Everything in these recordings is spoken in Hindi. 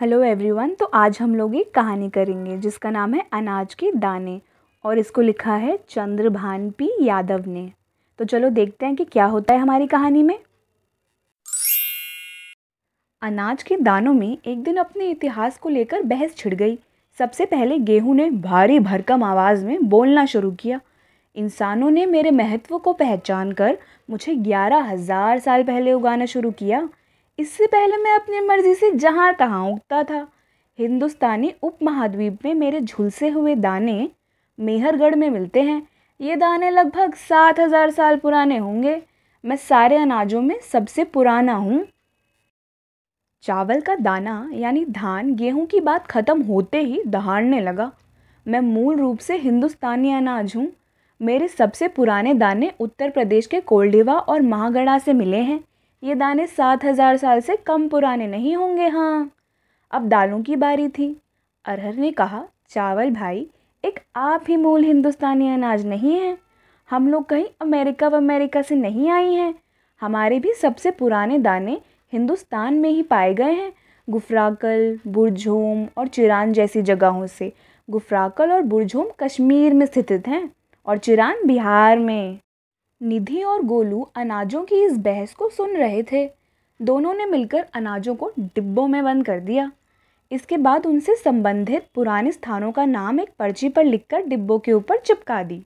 हेलो एवरीवन तो आज हम लोग एक कहानी करेंगे जिसका नाम है अनाज के दाने और इसको लिखा है चंद्रभान पी यादव ने तो चलो देखते हैं कि क्या होता है हमारी कहानी में अनाज के दानों में एक दिन अपने इतिहास को लेकर बहस छिड़ गई सबसे पहले गेहूं ने भारी भरकम आवाज़ में बोलना शुरू किया इंसानों ने मेरे महत्व को पहचान कर मुझे ग्यारह हज़ार साल पहले उगाना शुरू किया इससे पहले मैं अपनी मर्जी से जहाँ तहाँ उगता था हिंदुस्तानी उपमहाद्वीप में मेरे झुलसे हुए दाने मेहरगढ़ में मिलते हैं ये दाने लगभग सात हज़ार साल पुराने होंगे मैं सारे अनाजों में सबसे पुराना हूँ चावल का दाना यानी धान गेहूँ की बात ख़त्म होते ही दहाड़ने लगा मैं मूल रूप से हिंदुस्तानी अनाज हूँ मेरे सबसे पुराने दाने उत्तर प्रदेश के कोल्डिवा और महागढ़ा से मिले हैं ये दाने सात हज़ार साल से कम पुराने नहीं होंगे हाँ अब दालों की बारी थी अरहर ने कहा चावल भाई एक आप ही मूल हिंदुस्तानी अनाज नहीं है हम लोग कहीं अमेरिका व अमेरिका से नहीं आई हैं हमारे भी सबसे पुराने दाने हिंदुस्तान में ही पाए गए हैं गुफराकल बुरझोम और चिरान जैसी जगहों से गुफराकल और बुरझोम कश्मीर में स्थित हैं और चिरान बिहार में निधि और गोलू अनाजों की इस बहस को सुन रहे थे दोनों ने मिलकर अनाजों को डिब्बों में बंद कर दिया इसके बाद उनसे संबंधित पुराने स्थानों का नाम एक पर्ची पर लिखकर डिब्बों के ऊपर चिपका दी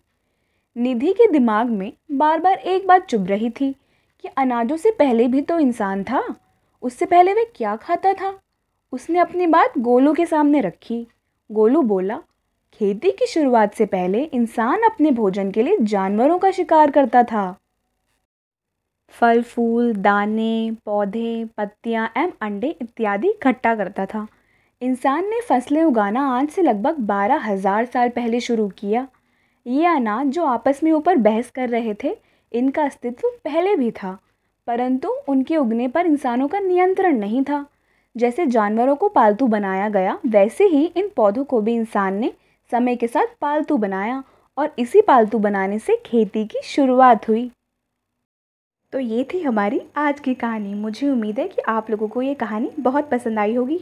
निधि के दिमाग में बार बार एक बात चुभ रही थी कि अनाजों से पहले भी तो इंसान था उससे पहले वह क्या खाता था उसने अपनी बात गोलू के सामने रखी गोलू बोला खेती की शुरुआत से पहले इंसान अपने भोजन के लिए जानवरों का शिकार करता था फल फूल दाने पौधे पत्तियां एवं अंडे इत्यादि इकट्ठा करता था इंसान ने फसलें उगाना आज से लगभग बारह हज़ार साल पहले शुरू किया ये अनाज जो आपस में ऊपर बहस कर रहे थे इनका अस्तित्व पहले भी था परंतु उनके उगने पर इंसानों का नियंत्रण नहीं था जैसे जानवरों को पालतू बनाया गया वैसे ही इन पौधों को भी इंसान ने समय के साथ पालतू बनाया और इसी पालतू बनाने से खेती की शुरुआत हुई तो ये थी हमारी आज की कहानी मुझे उम्मीद है कि आप लोगों को ये कहानी बहुत पसंद आई होगी